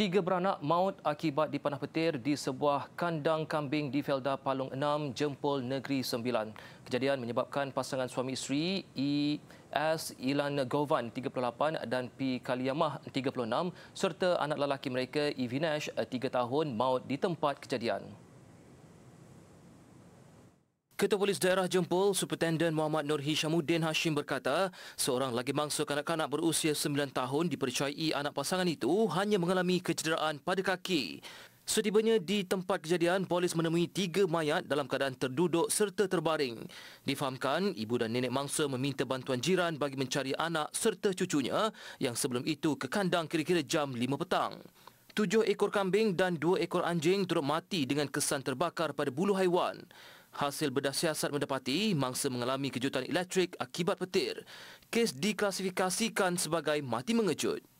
Tiga beranak maut akibat dipanah petir di sebuah kandang kambing di Felda Palung 6, Jempol Negeri 9. Kejadian menyebabkan pasangan suami isteri I. E S. Ilan Govan, 38 dan P. Kaliyamah, 36 serta anak lelaki mereka, Ivinesh, 3 tahun, maut di tempat kejadian. Ketua Polis Daerah Jempol, Superintendent Muhammad Nur Hishamuddin Hashim berkata, seorang lagi mangsa kanak-kanak berusia 9 tahun dipercayai anak pasangan itu hanya mengalami kecederaan pada kaki. Setibanya di tempat kejadian, polis menemui tiga mayat dalam keadaan terduduk serta terbaring. Difahamkan, ibu dan nenek mangsa meminta bantuan jiran bagi mencari anak serta cucunya yang sebelum itu ke kandang kira-kira jam 5 petang. Tujuh ekor kambing dan dua ekor anjing turut mati dengan kesan terbakar pada bulu haiwan. Hasil bedah siasat mendapati mangsa mengalami kejutan elektrik akibat petir. Kes diklasifikasikan sebagai mati mengejut.